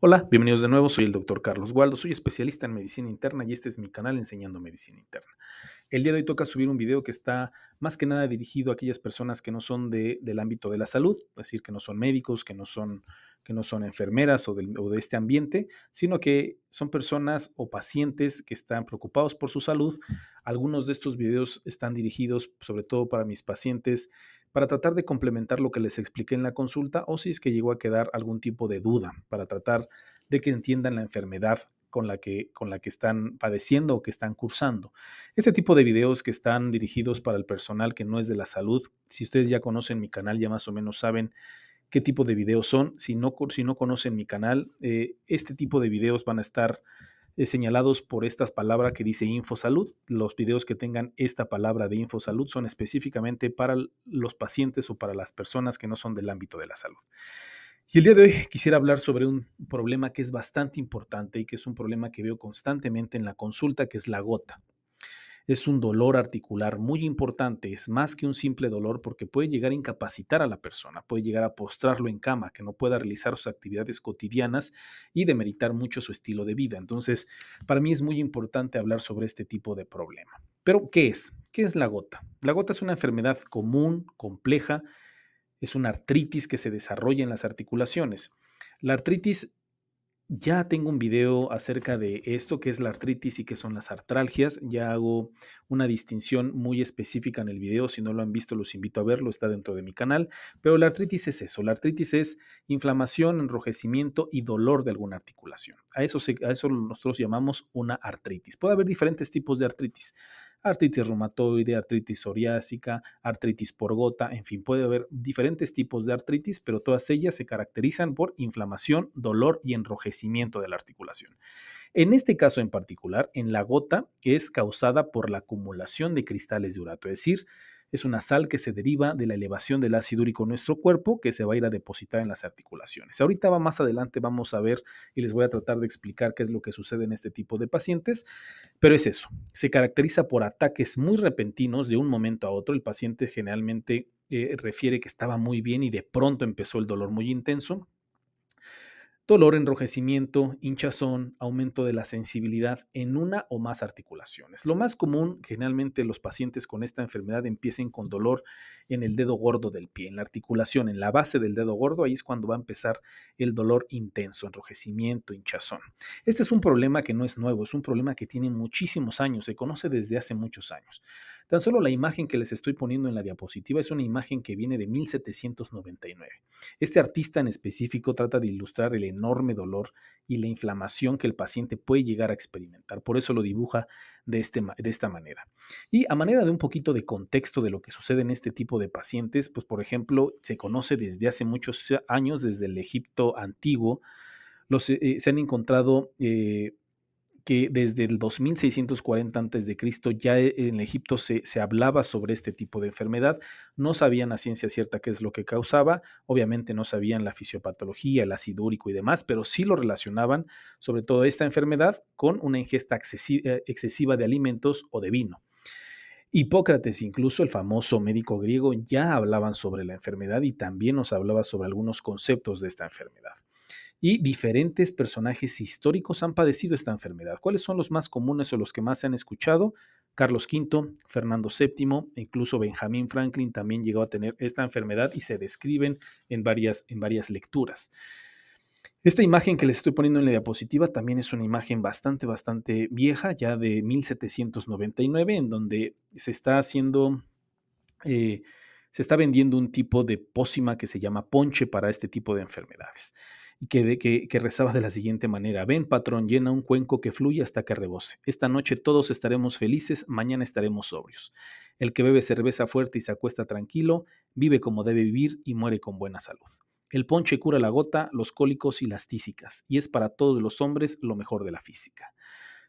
Hola, bienvenidos de nuevo, soy el doctor Carlos Gualdo, soy especialista en medicina interna y este es mi canal enseñando medicina interna. El día de hoy toca subir un video que está más que nada dirigido a aquellas personas que no son de, del ámbito de la salud, es decir, que no son médicos, que no son, que no son enfermeras o de este ambiente, sino que son personas o pacientes que están preocupados por su salud. Algunos de estos videos están dirigidos sobre todo para mis pacientes para tratar de complementar lo que les expliqué en la consulta o si es que llegó a quedar algún tipo de duda, para tratar de que entiendan la enfermedad con la que, con la que están padeciendo o que están cursando. Este tipo de videos que están dirigidos para el personal que no es de la salud, si ustedes ya conocen mi canal, ya más o menos saben qué tipo de videos son. Si no, si no conocen mi canal, eh, este tipo de videos van a estar eh, señalados por estas palabras que dice InfoSalud. Los videos que tengan esta palabra de InfoSalud son específicamente para los pacientes o para las personas que no son del ámbito de la salud. Y el día de hoy quisiera hablar sobre un problema que es bastante importante y que es un problema que veo constantemente en la consulta, que es la gota es un dolor articular muy importante, es más que un simple dolor porque puede llegar a incapacitar a la persona, puede llegar a postrarlo en cama, que no pueda realizar sus actividades cotidianas y demeritar mucho su estilo de vida. Entonces, para mí es muy importante hablar sobre este tipo de problema. Pero, ¿qué es? ¿Qué es la gota? La gota es una enfermedad común, compleja, es una artritis que se desarrolla en las articulaciones. La artritis ya tengo un video acerca de esto, que es la artritis y que son las artralgias. Ya hago una distinción muy específica en el video. Si no lo han visto, los invito a verlo, está dentro de mi canal. Pero la artritis es eso. La artritis es inflamación, enrojecimiento y dolor de alguna articulación. A eso, a eso nosotros llamamos una artritis. Puede haber diferentes tipos de artritis artritis reumatoide, artritis psoriásica, artritis por gota, en fin, puede haber diferentes tipos de artritis, pero todas ellas se caracterizan por inflamación, dolor y enrojecimiento de la articulación. En este caso en particular, en la gota es causada por la acumulación de cristales de urato, es decir, es una sal que se deriva de la elevación del ácido úrico en nuestro cuerpo que se va a ir a depositar en las articulaciones. Ahorita va más adelante, vamos a ver y les voy a tratar de explicar qué es lo que sucede en este tipo de pacientes, pero es eso. Se caracteriza por ataques muy repentinos de un momento a otro. El paciente generalmente eh, refiere que estaba muy bien y de pronto empezó el dolor muy intenso dolor, enrojecimiento, hinchazón, aumento de la sensibilidad en una o más articulaciones. Lo más común, generalmente los pacientes con esta enfermedad empiecen con dolor en el dedo gordo del pie, en la articulación, en la base del dedo gordo, ahí es cuando va a empezar el dolor intenso, enrojecimiento, hinchazón. Este es un problema que no es nuevo, es un problema que tiene muchísimos años, se conoce desde hace muchos años. Tan solo la imagen que les estoy poniendo en la diapositiva es una imagen que viene de 1799. Este artista en específico trata de ilustrar el enorme dolor y la inflamación que el paciente puede llegar a experimentar. Por eso lo dibuja de, este, de esta manera. Y a manera de un poquito de contexto de lo que sucede en este tipo de pacientes, pues por ejemplo, se conoce desde hace muchos años, desde el Egipto antiguo, los, eh, se han encontrado... Eh, que desde el 2640 a.C. ya e, en Egipto se, hablaba sobre este tipo de enfermedad. No sabían a ciencia cierta qué es lo que causaba, obviamente no sabían la fisiopatología, el acidúrico y demás, pero sí lo relacionaban, sobre todo esta enfermedad, con una ingesta eh, excesiva de alimentos o de vino. Hipócrates, incluso el famoso médico griego, ya hablaban sobre la enfermedad y también nos hablaba sobre algunos conceptos de esta enfermedad y diferentes personajes históricos han padecido esta enfermedad. ¿Cuáles son los más comunes o los que más se han escuchado? Carlos V, Fernando VII incluso Benjamín Franklin también llegó a tener esta enfermedad y se describen en varias, en varias lecturas. Esta imagen que les estoy poniendo en la diapositiva también es una imagen bastante, bastante vieja, ya de 1799, en donde se está haciendo, eh, se está vendiendo un tipo de pócima que se llama ponche para este tipo de enfermedades que, que, que rezabas de la siguiente manera, ven patrón, llena un cuenco que fluye hasta que rebose. Esta noche todos estaremos felices, mañana estaremos sobrios. El que bebe cerveza fuerte y se acuesta tranquilo, vive como debe vivir y muere con buena salud. El ponche cura la gota, los cólicos y las tísicas, y es para todos los hombres lo mejor de la física.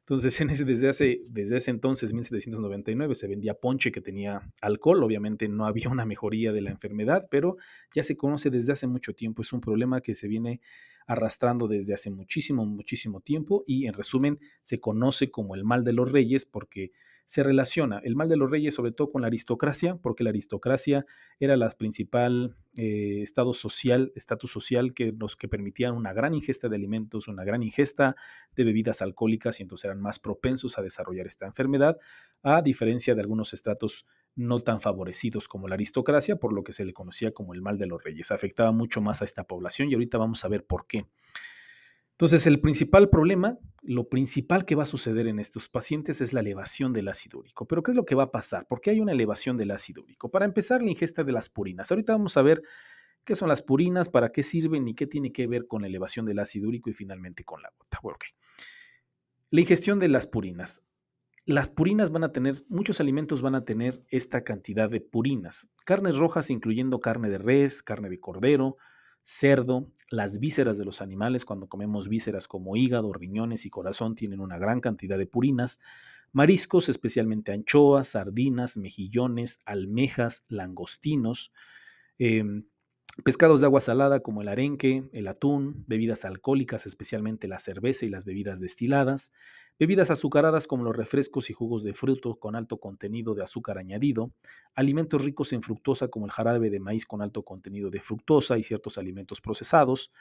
Entonces, desde, hace, desde ese entonces, 1799, se vendía ponche que tenía alcohol. Obviamente no había una mejoría de la enfermedad, pero ya se conoce desde hace mucho tiempo. Es un problema que se viene arrastrando desde hace muchísimo, muchísimo tiempo y en resumen se conoce como el mal de los reyes porque se relaciona el mal de los reyes sobre todo con la aristocracia, porque la aristocracia era la principal eh, estado social, estatus social que nos que permitían una gran ingesta de alimentos, una gran ingesta de bebidas alcohólicas y entonces eran más propensos a desarrollar esta enfermedad, a diferencia de algunos estratos no tan favorecidos como la aristocracia, por lo que se le conocía como el mal de los reyes. Afectaba mucho más a esta población y ahorita vamos a ver por qué. Entonces, el principal problema, lo principal que va a suceder en estos pacientes es la elevación del ácido úrico. Pero, ¿qué es lo que va a pasar? ¿Por qué hay una elevación del ácido úrico? Para empezar, la ingesta de las purinas. Ahorita vamos a ver qué son las purinas, para qué sirven y qué tiene que ver con la elevación del ácido úrico y finalmente con la gota. La ingestión de las purinas. Las purinas van a tener, muchos alimentos van a tener esta cantidad de purinas. Carnes rojas, incluyendo carne de res, carne de cordero, cerdo, las vísceras de los animales, cuando comemos vísceras como hígado, riñones y corazón, tienen una gran cantidad de purinas, mariscos, especialmente anchoas, sardinas, mejillones, almejas, langostinos, em, Pescados de agua salada como el arenque, el atún, bebidas alcohólicas, especialmente la cerveza y las bebidas destiladas, bebidas azucaradas como los refrescos y jugos de fruto con alto contenido de azúcar añadido, alimentos ricos en fructosa como el jarabe de maíz con alto contenido de fructosa y ciertos alimentos procesados,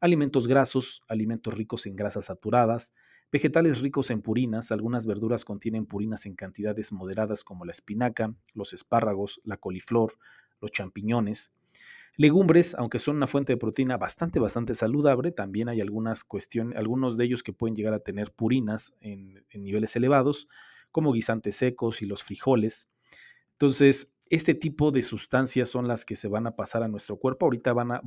alimentos grasos, alimentos ricos en grasas saturadas, vegetales ricos en purinas, algunas verduras contienen purinas en cantidades moderadas como la espinaca, los espárragos, la coliflor, los champiñones, Legumbres, aunque son una fuente de proteína bastante, bastante saludable, también hay algunas cuestiones, algunos de ellos que pueden llegar a tener purinas en, niveles elevados, como guisantes secos y los frijoles. Entonces, este tipo de sustancias son las que se van a pasar a nuestro cuerpo. Ahorita van a,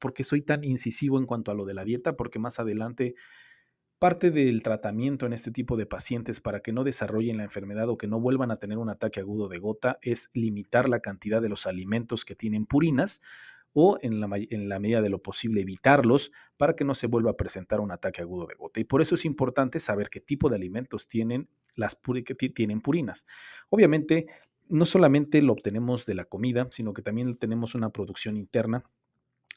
porque soy tan incisivo en cuanto a lo de la dieta, porque más adelante parte del tratamiento en este tipo de pacientes para que no desarrollen la enfermedad o que no vuelvan a tener un ataque agudo de gota es limitar la cantidad de los alimentos que tienen purinas o en la, medida de lo posible evitarlos para que no se vuelva a presentar un ataque agudo de gota. Y por eso es importante saber qué tipo de alimentos tienen las tienen purinas. Obviamente, no solamente lo obtenemos de la comida, sino que también tenemos una producción interna.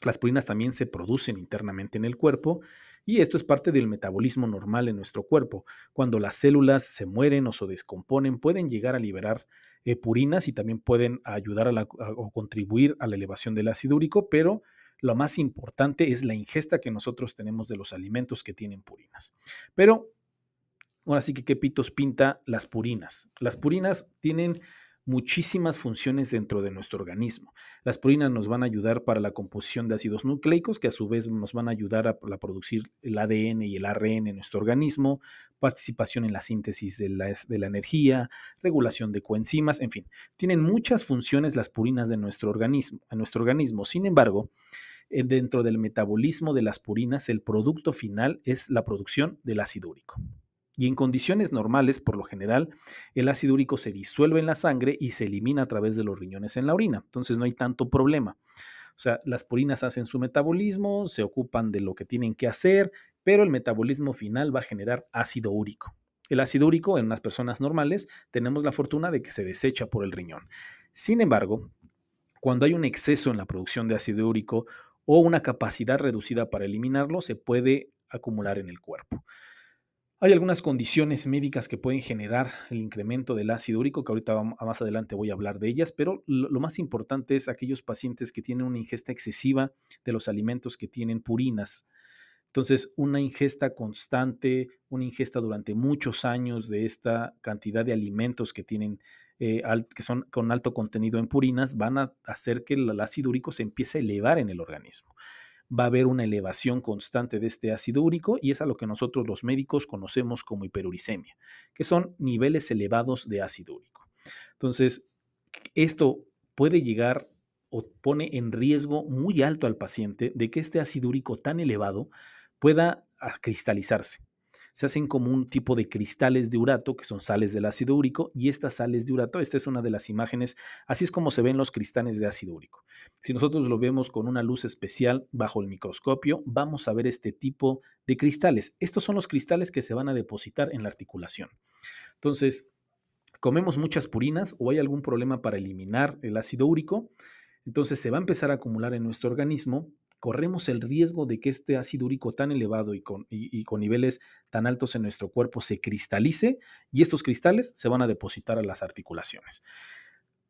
Las purinas también se producen internamente en el cuerpo y esto es parte del metabolismo normal en nuestro cuerpo. Cuando las células se mueren o se descomponen, pueden llegar a liberar eh, purinas y también pueden ayudar o contribuir a la elevación del ácido úrico, pero lo más importante es la ingesta que nosotros tenemos de los alimentos que tienen purinas. Pero, ahora sí que qué pitos pinta las purinas. Las purinas tienen muchísimas funciones dentro de nuestro organismo. Las purinas nos van a ayudar para la composición de ácidos nucleicos, que a su vez nos van a ayudar a, producir el ADN y el ARN en nuestro organismo, participación en la síntesis de la, energía, regulación de coenzimas, en fin, tienen muchas funciones las purinas de nuestro organismo. En nuestro organismo. Sin embargo, eh, dentro del metabolismo de las purinas, el producto final es la producción del ácido úrico. Y en condiciones normales, por lo general, el ácido úrico se disuelve en la sangre y se elimina a través de los riñones en la orina. Entonces no hay tanto problema. O sea, las purinas hacen su metabolismo, se ocupan de lo que tienen que hacer, pero el metabolismo final va a generar ácido úrico. El ácido úrico en las personas normales tenemos la fortuna de que se desecha por el riñón. Sin embargo, cuando hay un exceso en la producción de ácido úrico o una capacidad reducida para eliminarlo, se puede acumular en el cuerpo. Hay algunas condiciones médicas que pueden generar el incremento del ácido úrico, que ahorita más adelante voy a hablar de ellas, pero lo más importante es aquellos pacientes que tienen una ingesta excesiva de los alimentos que tienen purinas. Entonces, una ingesta constante, una ingesta durante muchos años de esta cantidad de alimentos que tienen eh, que son con alto contenido en purinas van a hacer que el ácido úrico se empiece a elevar en el organismo va a haber una elevación constante de este ácido úrico y es a lo que nosotros los médicos conocemos como hiperuricemia, que son niveles elevados de ácido úrico. Entonces, esto puede llegar o pone en riesgo muy alto al paciente de que este ácido úrico tan elevado pueda cristalizarse se hacen como un tipo de cristales de urato, que son sales del ácido úrico, y estas sales de urato, esta es una de las imágenes, así es como se ven los cristales de ácido úrico. Si nosotros lo vemos con una luz especial bajo el microscopio, vamos a ver este tipo de cristales. Estos son los cristales que se van a depositar en la articulación. Entonces, comemos muchas purinas o hay algún problema para eliminar el ácido úrico, entonces se va a empezar a acumular en nuestro organismo corremos el riesgo de que este ácido úrico tan elevado y con, niveles tan altos en nuestro cuerpo se cristalice y estos cristales se van a depositar a las articulaciones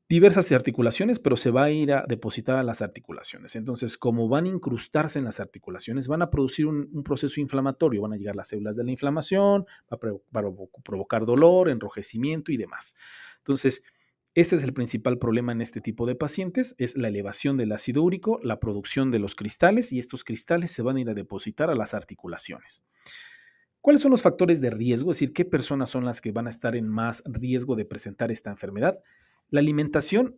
diversas articulaciones, pero se va a ir a depositar a las articulaciones. Entonces, como van a incrustarse en las articulaciones, van a producir un, un proceso inflamatorio, van a llegar las células de la inflamación, va a, provocar dolor, enrojecimiento y demás. Entonces, este es el principal problema en este tipo de pacientes, es la elevación del ácido úrico, la producción de los cristales y estos cristales se van a ir a depositar a las articulaciones. ¿Cuáles son los factores de riesgo? Es decir, ¿qué personas son las que van a estar en más riesgo de presentar esta enfermedad? La alimentación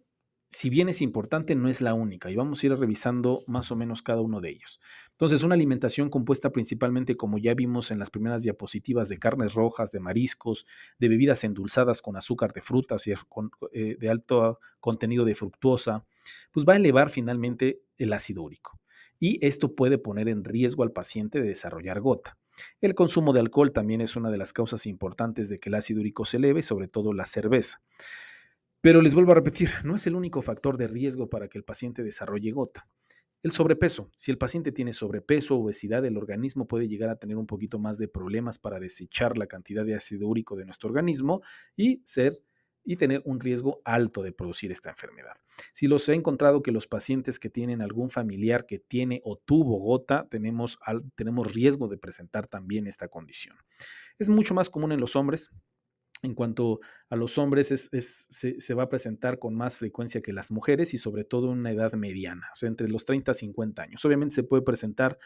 si bien es importante, no es la única y vamos a ir revisando más o menos cada uno de ellos. Entonces, una alimentación compuesta principalmente, como ya vimos en las primeras diapositivas, de carnes rojas, de mariscos, de bebidas endulzadas con azúcar de frutas y eh, de alto contenido de fructuosa, pues va a elevar finalmente el ácido úrico. Y esto puede poner en riesgo al paciente de desarrollar gota. El consumo de alcohol también es una de las causas importantes de que el ácido úrico se eleve, sobre todo la cerveza. Pero les vuelvo a repetir, no es el único factor de riesgo para que el paciente desarrolle gota. El sobrepeso. Si el paciente tiene sobrepeso o obesidad, el organismo puede llegar a tener un poquito más de problemas para desechar la cantidad de ácido úrico de nuestro organismo y ser y tener un riesgo alto de producir esta enfermedad. Si los he encontrado que los pacientes que tienen algún familiar que tiene o tuvo gota, tenemos, tenemos riesgo de presentar también esta condición. Es mucho más común en los hombres, en cuanto a los hombres, es, se, va a presentar con más frecuencia que las mujeres y sobre todo en una edad mediana, o sea, entre los 30 y 50 años. Obviamente se puede presentar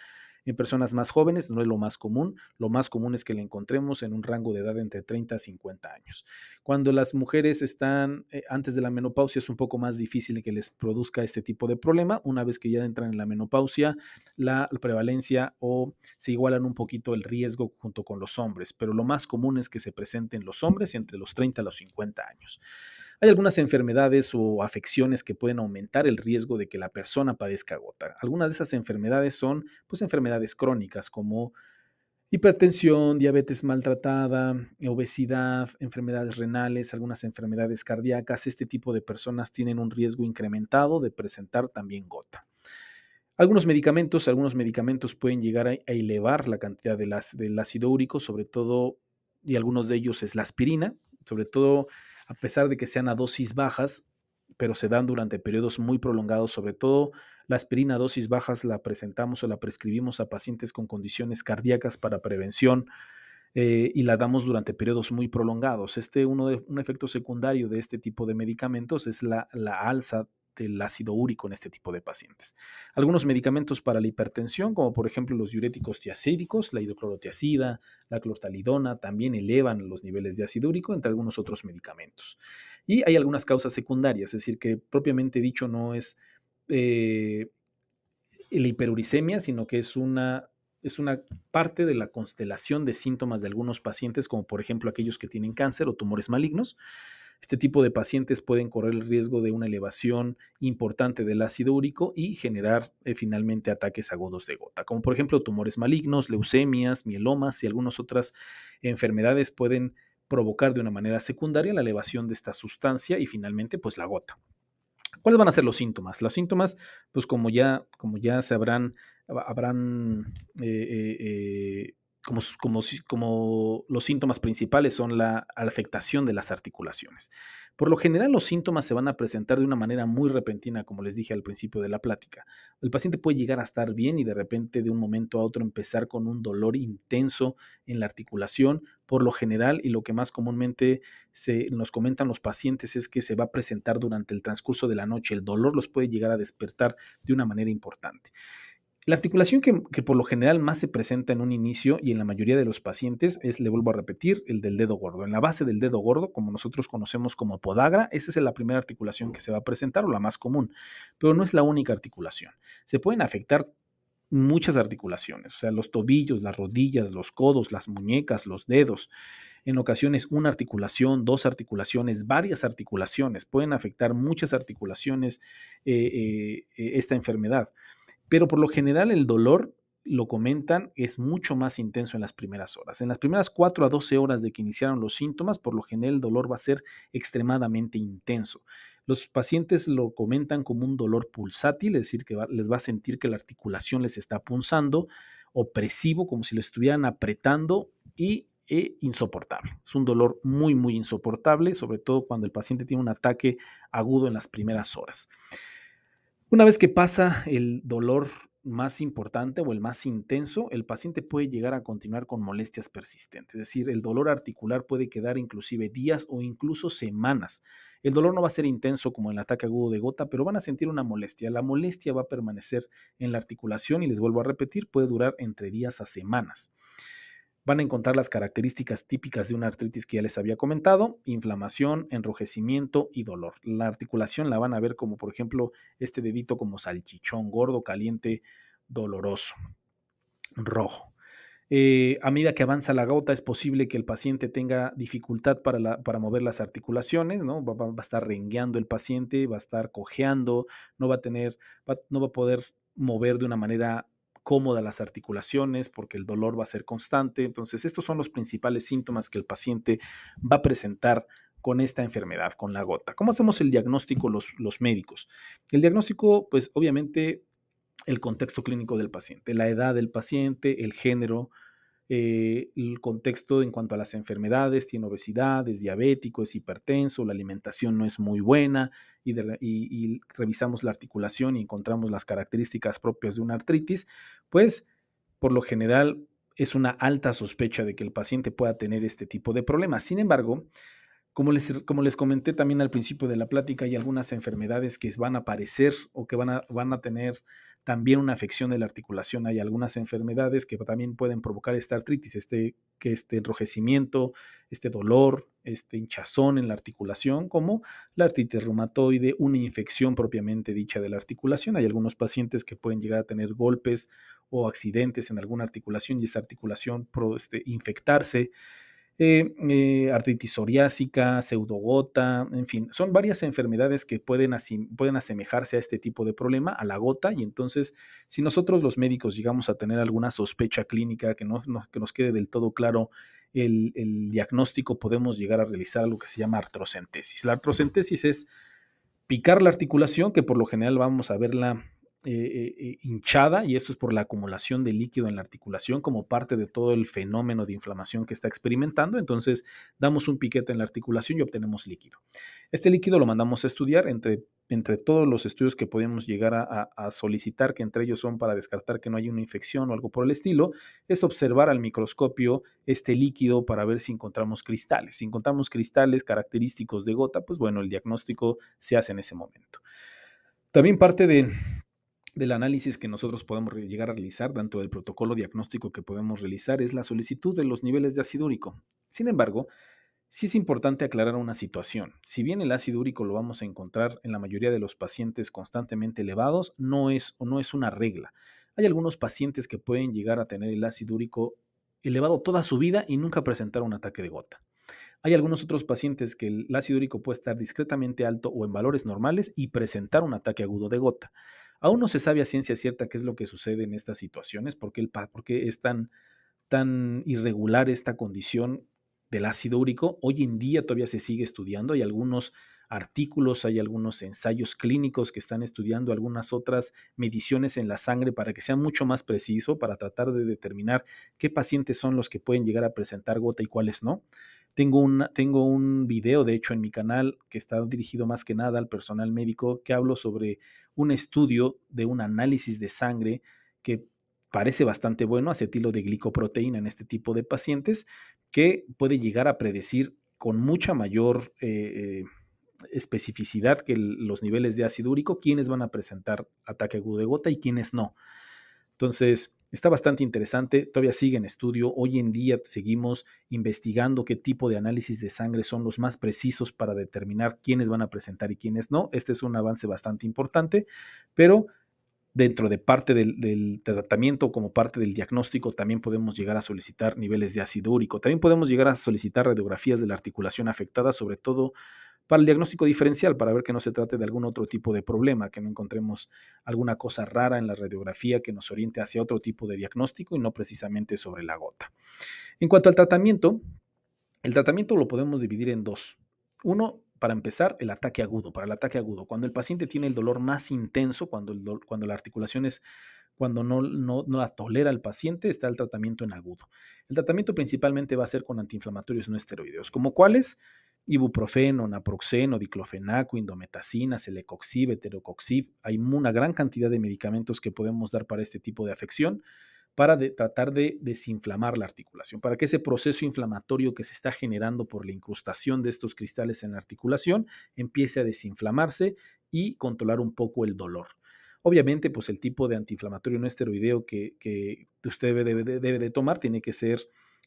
en personas más jóvenes, no es lo más común, lo más común es que le encontremos en un rango de edad entre 30 a 50 años. Cuando las mujeres están eh, antes de la menopausia es un poco más difícil que les produzca este tipo de problema, una vez que ya entran en la menopausia, la prevalencia o se igualan un poquito el riesgo junto con los hombres, pero lo más común es que se presenten los hombres entre los 30 a los 50 años. Hay algunas enfermedades o afecciones que pueden aumentar el riesgo de que la persona padezca gota. Algunas de esas enfermedades son pues, enfermedades crónicas como hipertensión, diabetes maltratada, obesidad, enfermedades renales, algunas enfermedades cardíacas. Este tipo de personas tienen un riesgo incrementado de presentar también gota. Algunos medicamentos, algunos medicamentos pueden llegar a elevar la cantidad de del ácido úrico, sobre todo, y algunos de ellos es la aspirina, sobre todo a pesar de que sean a dosis bajas, pero se dan durante periodos muy prolongados, sobre todo la aspirina a dosis bajas la presentamos o la prescribimos a pacientes con condiciones cardíacas para prevención eh, y la damos durante periodos muy prolongados. Este, uno de, un efecto secundario de este tipo de medicamentos es la, la alza del ácido úrico en este tipo de pacientes. Algunos medicamentos para la hipertensión, como por ejemplo los diuréticos tiacídicos, la hidroclorotiacida, la clortalidona, también elevan los niveles de ácido úrico, entre algunos otros medicamentos. Y hay algunas causas secundarias, es decir, que propiamente dicho no es eh, la hiperuricemia, sino que es una es una parte de la constelación de síntomas de algunos pacientes, como por ejemplo aquellos que tienen cáncer o tumores malignos, este tipo de pacientes pueden correr el riesgo de una elevación importante del ácido úrico y generar eh, finalmente ataques agudos de gota, como por ejemplo tumores malignos, leucemias, mielomas y algunas otras enfermedades pueden provocar de una manera secundaria la elevación de esta sustancia y finalmente pues la gota. ¿Cuáles van a ser los síntomas? Los síntomas, pues como ya, como ya se habrán, eh, eh, como, los síntomas principales son la, afectación de las articulaciones. Por lo general, los síntomas se van a presentar de una manera muy repentina, como les dije al principio de la plática. El paciente puede llegar a estar bien y de repente, de un momento a otro, empezar con un dolor intenso en la articulación. Por lo general, y lo que más comúnmente se, nos comentan los pacientes es que se va a presentar durante el transcurso de la noche. El dolor los puede llegar a despertar de una manera importante. La articulación que, por lo general más se presenta en un inicio y en la mayoría de los pacientes es, le vuelvo a repetir, el del dedo gordo. En la base del dedo gordo, como nosotros conocemos como podagra, esa es la primera articulación que se va a presentar o la más común, pero no es la única articulación. Se pueden afectar muchas articulaciones, o sea, los tobillos, las rodillas, los codos, las muñecas, los dedos. En ocasiones una articulación, dos articulaciones, varias articulaciones. Pueden afectar muchas articulaciones eh, eh, esta enfermedad pero por lo general el dolor, lo comentan, es mucho más intenso en las primeras horas. En las primeras 4 a 12 horas de que iniciaron los síntomas, por lo general el dolor va a ser extremadamente intenso. Los pacientes lo comentan como un dolor pulsátil, es decir, que les va a sentir que la articulación les está punzando, opresivo, como si lo estuvieran apretando y e insoportable. Es un dolor muy, muy insoportable, sobre todo cuando el paciente tiene un ataque agudo en las primeras horas. Una vez que pasa el dolor más importante o el más intenso, el paciente puede llegar a continuar con molestias persistentes. Es decir, el dolor articular puede quedar inclusive días o incluso semanas. El dolor no va a ser intenso como el ataque agudo de gota, pero van a sentir una molestia. La molestia va a permanecer en la articulación y les vuelvo a repetir, puede durar entre días a semanas. Van a encontrar las características típicas de una artritis que ya les había comentado, inflamación, enrojecimiento y dolor. La articulación la van a ver como, por ejemplo, este dedito como salchichón, gordo, caliente, doloroso, rojo. Eh, a medida que avanza la gota es posible que el paciente tenga dificultad para, mover las articulaciones, ¿no? Va, a estar rengueando el paciente, va a estar cojeando, no va a tener, no va a poder mover de una manera cómoda las articulaciones porque el dolor va a ser constante. Entonces, estos son los principales síntomas que el paciente va a presentar con esta enfermedad, con la gota. ¿Cómo hacemos el diagnóstico los, los médicos? El diagnóstico, pues obviamente, el contexto clínico del paciente, la edad del paciente, el género, eh, el contexto en cuanto a las enfermedades, tiene obesidad, es diabético, es hipertenso, la alimentación no es muy buena y, revisamos la articulación y encontramos las características propias de una artritis, pues por lo general es una alta sospecha de que el paciente pueda tener este tipo de problemas. Sin embargo, como les, como les, comenté también al principio de la plática, hay algunas enfermedades que van a aparecer o que van a, van a tener también una afección de la articulación. Hay algunas enfermedades que también pueden provocar esta artritis, este, este enrojecimiento, este dolor, este hinchazón en la articulación, como la artritis reumatoide, una infección propiamente dicha de la articulación. Hay algunos pacientes que pueden llegar a tener golpes o accidentes en alguna articulación y esta articulación pro, este, infectarse eh, eh, artritis psoriásica, pseudogota, en fin, son varias enfermedades que pueden, pueden asemejarse a este tipo de problema, a la gota, y entonces si nosotros los médicos llegamos a tener alguna sospecha clínica que, no, nos quede del todo claro el, diagnóstico, podemos llegar a realizar lo que se llama artrocentesis. La artrocentesis es picar la articulación, que por lo general vamos a verla eh, eh, eh, hinchada y esto es por la acumulación de líquido en la articulación como parte de todo el fenómeno de inflamación que está experimentando. Entonces damos un piquete en la articulación y obtenemos líquido. Este líquido lo mandamos a estudiar entre, entre todos los estudios que podemos llegar a solicitar, que entre ellos son para descartar que no hay una infección o algo por el estilo, es observar al microscopio este líquido para ver si encontramos cristales. Si encontramos cristales característicos de gota, pues bueno, el diagnóstico se hace en ese momento. También parte de, del análisis que nosotros podemos llegar a realizar dentro del protocolo diagnóstico que podemos realizar es la solicitud de los niveles de ácido úrico. Sin embargo, sí es importante aclarar una situación. Si bien el ácido úrico lo vamos a encontrar en la mayoría de los pacientes constantemente elevados, no es o no es una regla. Hay algunos pacientes que pueden llegar a tener el ácido úrico elevado toda su vida y nunca presentar un ataque de gota. Hay algunos otros pacientes que el ácido úrico puede estar discretamente alto o en valores normales y presentar un ataque agudo de gota. Aún no se sabe a ciencia cierta qué es lo que sucede en estas situaciones, porque, el, es tan, tan irregular esta condición del ácido úrico. Hoy en día todavía se sigue estudiando, hay algunos artículos, hay algunos ensayos clínicos que están estudiando algunas otras mediciones en la sangre para que sea mucho más preciso, para tratar de determinar qué pacientes son los que pueden llegar a presentar gota y cuáles no. Tengo un, tengo un video, de hecho, en mi canal que está dirigido más que nada al personal médico, que hablo sobre un estudio de un análisis de sangre que parece bastante bueno, acetilo de glicoproteína en este tipo de pacientes, que puede llegar a predecir con mucha mayor eh, eh, especificidad que los niveles de ácido úrico quiénes van a presentar ataque agudo de gota y quiénes no. Entonces, Está bastante interesante, todavía sigue en estudio. Hoy en día seguimos investigando qué tipo de análisis de sangre son los más precisos para determinar quiénes van a presentar y quiénes no. Este es un avance bastante importante, pero dentro de parte del, tratamiento, como parte del diagnóstico, también podemos llegar a solicitar niveles de ácido úrico. También podemos llegar a solicitar radiografías de la articulación afectada, sobre todo para el diagnóstico diferencial, para ver que no se trate de algún otro tipo de problema, que no encontremos alguna cosa rara en la radiografía que nos oriente hacia otro tipo de diagnóstico y no precisamente sobre la gota. En cuanto al tratamiento, el tratamiento lo podemos dividir en dos. Uno, para empezar, el ataque agudo. Para el ataque agudo, cuando el paciente tiene el dolor más intenso, cuando, cuando la articulación es cuando no, la tolera el paciente, está el tratamiento en agudo. El tratamiento principalmente va a ser con antiinflamatorios no esteroideos, como cuáles ibuprofeno, naproxeno, diclofenaco, indometacina, celecoxib, heterocoxib. Hay una gran cantidad de medicamentos que podemos dar para este tipo de afección para tratar de desinflamar la articulación, para que ese proceso inflamatorio que se está generando por la incrustación de estos cristales en la articulación empiece a desinflamarse y controlar un poco el dolor. Obviamente, pues el tipo de antiinflamatorio no esteroideo que, usted debe, de tomar tiene que ser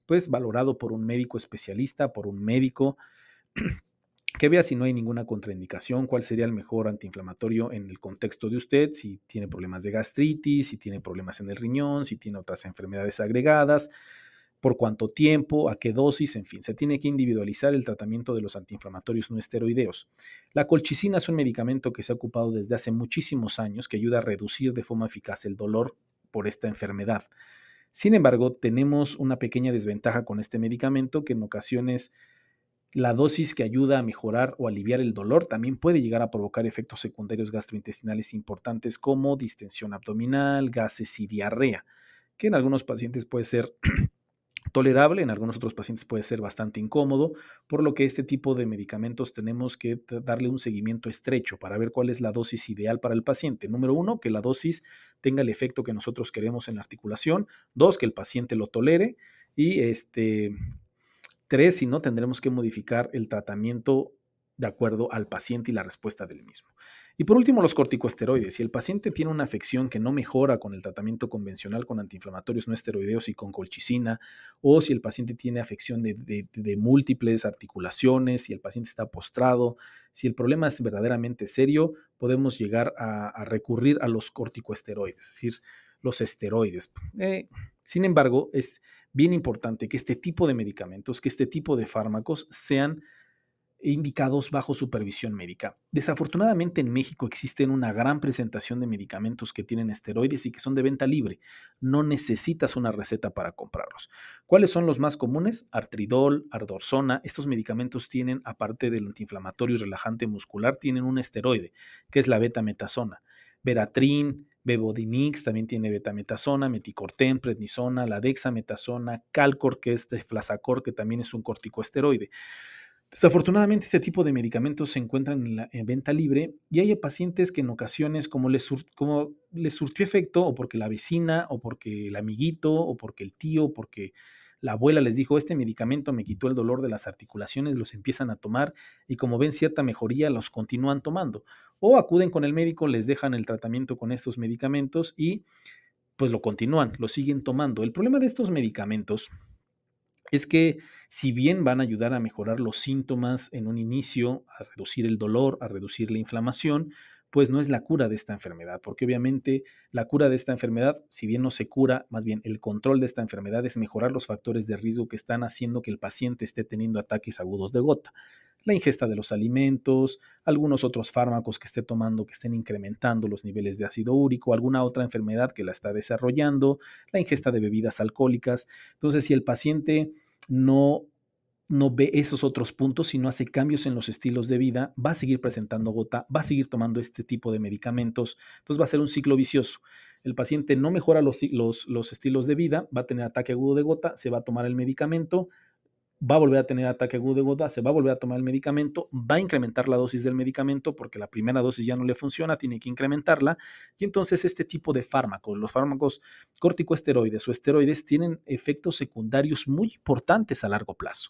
pues valorado por un médico especialista, por un médico que vea si no hay ninguna contraindicación, cuál sería el mejor antiinflamatorio en el contexto de usted, si tiene problemas de gastritis, si tiene problemas en el riñón, si tiene otras enfermedades agregadas, por cuánto tiempo, a qué dosis, en fin, se tiene que individualizar el tratamiento de los antiinflamatorios no esteroideos. La colchicina es un medicamento que se ha ocupado desde hace muchísimos años que ayuda a reducir de forma eficaz el dolor por esta enfermedad. Sin embargo, tenemos una pequeña desventaja con este medicamento que en ocasiones la dosis que ayuda a mejorar o aliviar el dolor también puede llegar a provocar efectos secundarios gastrointestinales importantes como distensión abdominal, gases y diarrea, que en algunos pacientes puede ser tolerable, en algunos otros pacientes puede ser bastante incómodo, por lo que este tipo de medicamentos tenemos que darle un seguimiento estrecho para ver cuál es la dosis ideal para el paciente. Número uno, que la dosis tenga el efecto que nosotros queremos en la articulación. Dos, que el paciente lo tolere. Y este, tres, si no, tendremos que modificar el tratamiento de acuerdo al paciente y la respuesta del mismo. Y por último, los corticosteroides. Si el paciente tiene una afección que no mejora con el tratamiento convencional con antiinflamatorios no esteroideos y con colchicina, o si el paciente tiene afección de, múltiples articulaciones, si el paciente está postrado, si el problema es verdaderamente serio, podemos llegar a, recurrir a los corticosteroides, es decir, los esteroides. Eh, sin embargo, es bien importante que este tipo de medicamentos, que este tipo de fármacos sean indicados bajo supervisión médica. Desafortunadamente en México existen una gran presentación de medicamentos que tienen esteroides y que son de venta libre. No necesitas una receta para comprarlos. ¿Cuáles son los más comunes? Artridol, ardorzona. Estos medicamentos tienen, aparte del antiinflamatorio y relajante muscular, tienen un esteroide, que es la betametasona. Veratrin, Bebodinix también tiene betametasona, meticorten, prednisona, la dexametasona, calcor, que es de flazacor, que también es un corticoesteroide. Desafortunadamente, este tipo de medicamentos se encuentran en, venta libre y hay pacientes que en ocasiones, como les, surtió efecto, o porque la vecina, o porque el amiguito, o porque el tío, o porque la abuela les dijo, este medicamento me quitó el dolor de las articulaciones, los empiezan a tomar y como ven cierta mejoría, los continúan tomando. O acuden con el médico, les dejan el tratamiento con estos medicamentos y pues lo continúan, lo siguen tomando. El problema de estos medicamentos es que si bien van a ayudar a mejorar los síntomas en un inicio, a reducir el dolor, a reducir la inflamación, pues no es la cura de esta enfermedad, porque obviamente la cura de esta enfermedad, si bien no se cura, más bien el control de esta enfermedad es mejorar los factores de riesgo que están haciendo que el paciente esté teniendo ataques agudos de gota. La ingesta de los alimentos, algunos otros fármacos que esté tomando que estén incrementando los niveles de ácido úrico, alguna otra enfermedad que la está desarrollando, la ingesta de bebidas alcohólicas. Entonces, si el paciente no no ve esos otros puntos, y no hace cambios en los estilos de vida, va a seguir presentando gota, va a seguir tomando este tipo de medicamentos, entonces va a ser un ciclo vicioso. El paciente no mejora los, los, los estilos de vida, va a tener ataque agudo de gota, se va a tomar el medicamento, va a volver a tener ataque agudo de gota, se va a volver a tomar el medicamento, va a incrementar la dosis del medicamento porque la primera dosis ya no le funciona, tiene que incrementarla. Y entonces este tipo de fármacos, los fármacos corticosteroides o esteroides, tienen efectos secundarios muy importantes a largo plazo.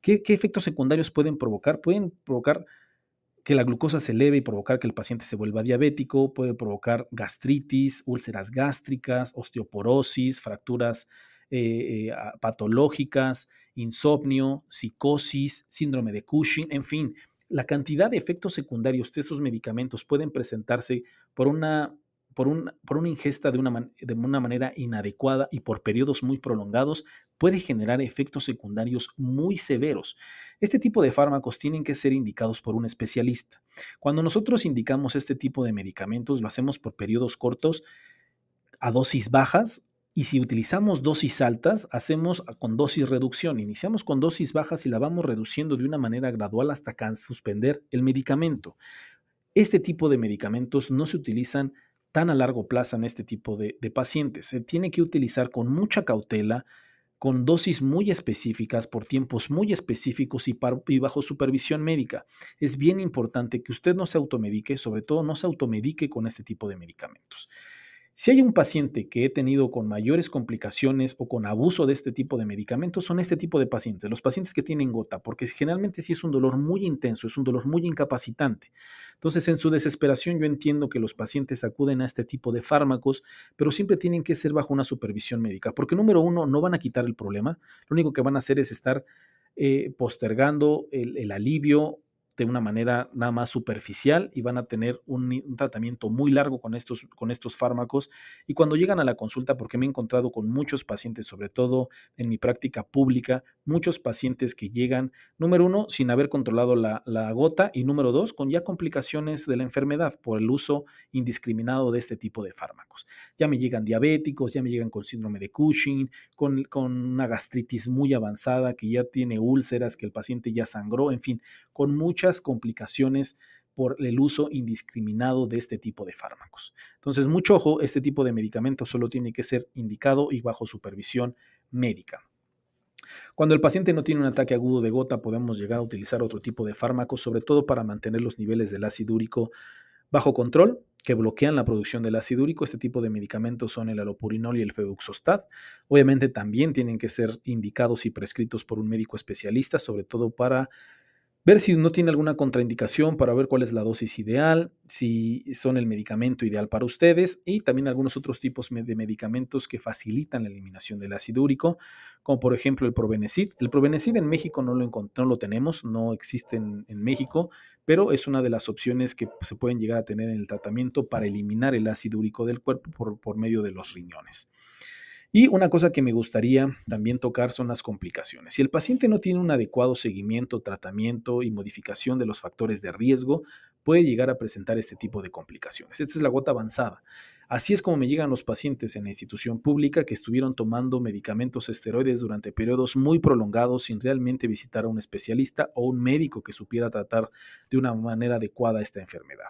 ¿Qué, qué efectos secundarios pueden provocar? Pueden provocar que la glucosa se eleve y provocar que el paciente se vuelva diabético, puede provocar gastritis, úlceras gástricas, osteoporosis, fracturas eh, eh, patológicas, insomnio, psicosis, síndrome de Cushing, en fin, la cantidad de efectos secundarios de estos medicamentos pueden presentarse por una, por un, por una ingesta de una, de una manera inadecuada y por periodos muy prolongados puede generar efectos secundarios muy severos. Este tipo de fármacos tienen que ser indicados por un especialista. Cuando nosotros indicamos este tipo de medicamentos, lo hacemos por periodos cortos a dosis bajas y si utilizamos dosis altas, hacemos con dosis reducción. Iniciamos con dosis bajas y la vamos reduciendo de una manera gradual hasta suspender el medicamento. Este tipo de medicamentos no se utilizan tan a largo plazo en este tipo de, pacientes. Se tiene que utilizar con mucha cautela, con dosis muy específicas, por tiempos muy específicos y, bajo supervisión médica. Es bien importante que usted no se automedique, sobre todo no se automedique con este tipo de medicamentos. Si hay un paciente que he tenido con mayores complicaciones o con abuso de este tipo de medicamentos, son este tipo de pacientes, los pacientes que tienen gota, porque generalmente sí es un dolor muy intenso, es un dolor muy incapacitante. Entonces, en su desesperación yo entiendo que los pacientes acuden a este tipo de fármacos, pero siempre tienen que ser bajo una supervisión médica, porque número uno, no van a quitar el problema, lo único que van a hacer es estar eh, postergando el alivio de una manera nada más superficial y van a tener un, tratamiento muy largo con estos, con estos fármacos. Y cuando llegan a la consulta, porque me he encontrado con muchos pacientes, sobre todo en mi práctica pública, muchos pacientes que llegan, número uno, sin haber controlado la, gota y número dos, con ya complicaciones de la enfermedad por el uso indiscriminado de este tipo de fármacos. Ya me llegan diabéticos, ya me llegan con síndrome de Cushing, con, con una gastritis muy avanzada que ya tiene úlceras, que el paciente ya sangró, en fin, con mucha complicaciones por el uso indiscriminado de este tipo de fármacos. Entonces, mucho ojo, este tipo de medicamento solo tiene que ser indicado y bajo supervisión médica. Cuando el paciente no tiene un ataque agudo de gota, podemos llegar a utilizar otro tipo de fármacos, sobre todo para mantener los niveles del ácido úrico bajo control, que bloquean la producción del ácido úrico. Este tipo de medicamentos son el alopurinol y el febuxostat. Obviamente también tienen que ser indicados y prescritos por un médico especialista, sobre todo para ver si no tiene alguna contraindicación para ver cuál es la dosis ideal, si son el medicamento ideal para ustedes y también algunos otros tipos de medicamentos que facilitan la eliminación del ácido úrico, como por ejemplo el probenecid. El probenecid en México no lo, lo tenemos, no existe en, México, pero es una de las opciones que se pueden llegar a tener en el tratamiento para eliminar el ácido úrico del cuerpo por, por medio de los riñones. Y una cosa que me gustaría también tocar son las complicaciones. Si el paciente no tiene un adecuado seguimiento, tratamiento y modificación de los factores de riesgo, puede llegar a presentar este tipo de complicaciones. Esta es la gota avanzada. Así es como me llegan los pacientes en la institución pública que estuvieron tomando medicamentos esteroides durante periodos muy prolongados sin realmente visitar a un especialista o un médico que supiera tratar de una manera adecuada esta enfermedad.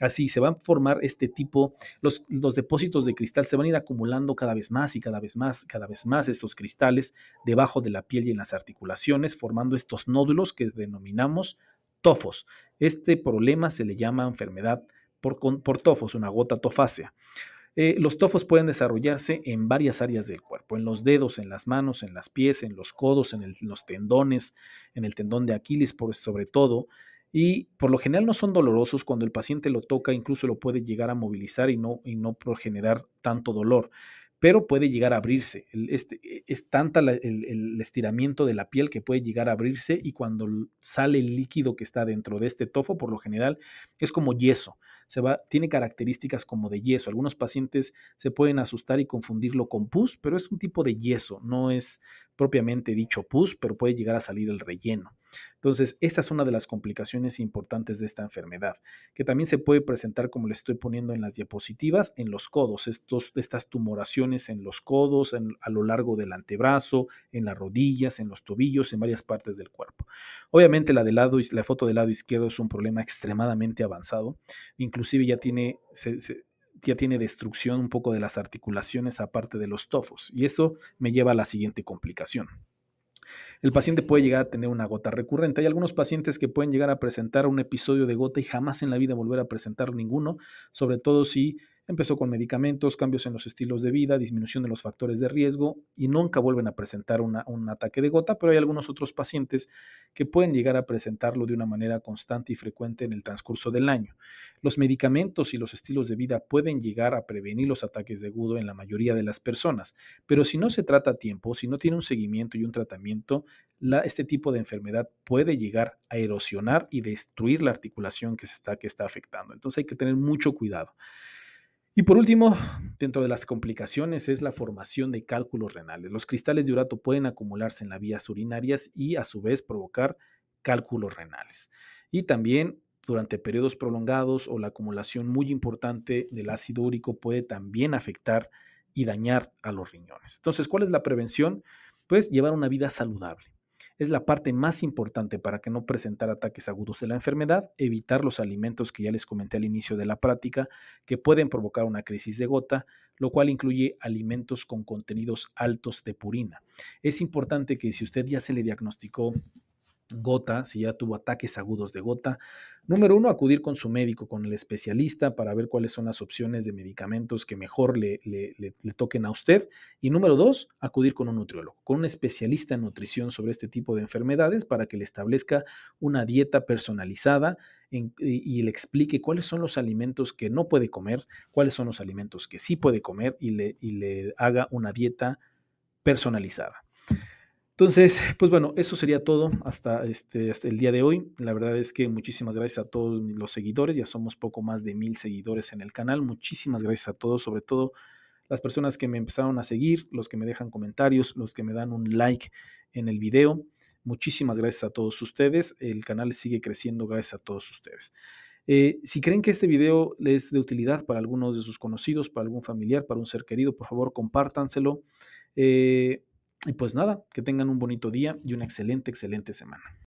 Así se van a formar este tipo, los, los depósitos de cristal se van a ir acumulando cada vez más y cada vez más, cada vez más estos cristales debajo de la piel y en las articulaciones, formando estos nódulos que denominamos tofos. Este problema se le llama enfermedad por, por tofos, una gota tofácea. Eh, los tofos pueden desarrollarse en varias áreas del cuerpo, en los dedos, en las manos, en las pies, en los codos, en, los tendones, en el tendón de Aquiles, sobre todo, y por lo general no son dolorosos cuando el paciente lo toca, incluso lo puede llegar a movilizar y no, y no generar tanto dolor, pero puede llegar a abrirse. este, e, es tanta el, estiramiento de la piel que puede llegar a abrirse y cuando sale el líquido que está dentro de este tofo, por lo general es como yeso tiene características como de yeso. Algunos pacientes se pueden asustar y confundirlo con pus, pero es un tipo de yeso, no es propiamente dicho pus, pero puede llegar a salir el relleno. Entonces, esta es una de las complicaciones importantes de esta enfermedad, que también se puede presentar, como le estoy poniendo en las diapositivas, en los codos, estas tumoraciones en los codos, a lo largo del antebrazo, en las rodillas, en los tobillos, en varias partes del cuerpo. Obviamente, la, de lado, la foto del lado izquierdo es un problema extremadamente avanzado, incluso inclusive ya tiene, ya tiene destrucción un poco de las articulaciones aparte de los tofos. Y eso me lleva a la siguiente complicación. El paciente puede llegar a tener una gota recurrente. Hay algunos pacientes que pueden llegar a presentar un episodio de gota y jamás en la vida volver a presentar ninguno, sobre todo si Empezó con medicamentos, cambios en los estilos de vida, disminución de los factores de riesgo y nunca vuelven a presentar un ataque de gota, pero hay algunos otros pacientes que pueden llegar a presentarlo de una manera constante y frecuente en el transcurso del año. Los medicamentos y los estilos de vida pueden llegar a prevenir los ataques de gudo en la mayoría de las personas, pero si no se trata a tiempo, si no tiene un seguimiento y un tratamiento, este tipo de enfermedad puede llegar a erosionar y destruir la articulación que, está, que está afectando. Entonces hay que tener mucho cuidado. Y por último, dentro de las complicaciones es la formación de cálculos renales. Los cristales de urato pueden acumularse en las vías urinarias y a su vez provocar cálculos renales. Y también durante periodos prolongados o la acumulación muy importante del ácido úrico puede también afectar y dañar a los riñones. Entonces, ¿cuál es la prevención? Pues llevar una vida saludable es la parte más importante para que no presentar ataques agudos de la enfermedad, evitar los alimentos que ya les comenté al inicio de la práctica, que pueden provocar una crisis de gota, lo cual incluye alimentos con contenidos altos de purina. Es importante que si usted ya se le diagnosticó gota, si ya tuvo ataques agudos de gota. Número uno, acudir con su médico, con el especialista, para ver cuáles son las opciones de medicamentos que mejor le, le, toquen a usted. Y número dos, acudir con un nutriólogo, con un especialista en nutrición sobre este tipo de enfermedades para que le establezca una dieta personalizada y, le explique cuáles son los alimentos que no puede comer, cuáles son los alimentos que sí puede comer y le, y le haga una dieta personalizada. Entonces, pues bueno, eso sería todo este, hasta, el día de hoy. La verdad es que muchísimas gracias a todos los seguidores. Ya somos poco más de mil seguidores en el canal. Muchísimas gracias a todos, sobre todo las personas que me empezaron a seguir, los que me dejan comentarios, los que me dan un like en el video. Muchísimas gracias a todos ustedes. El canal sigue creciendo gracias a todos ustedes. Eh, si creen que este video les es de utilidad para algunos de sus conocidos, para algún familiar, para un ser querido, por favor compártanselo. Eh, y pues nada, que tengan un bonito día y una excelente, excelente semana.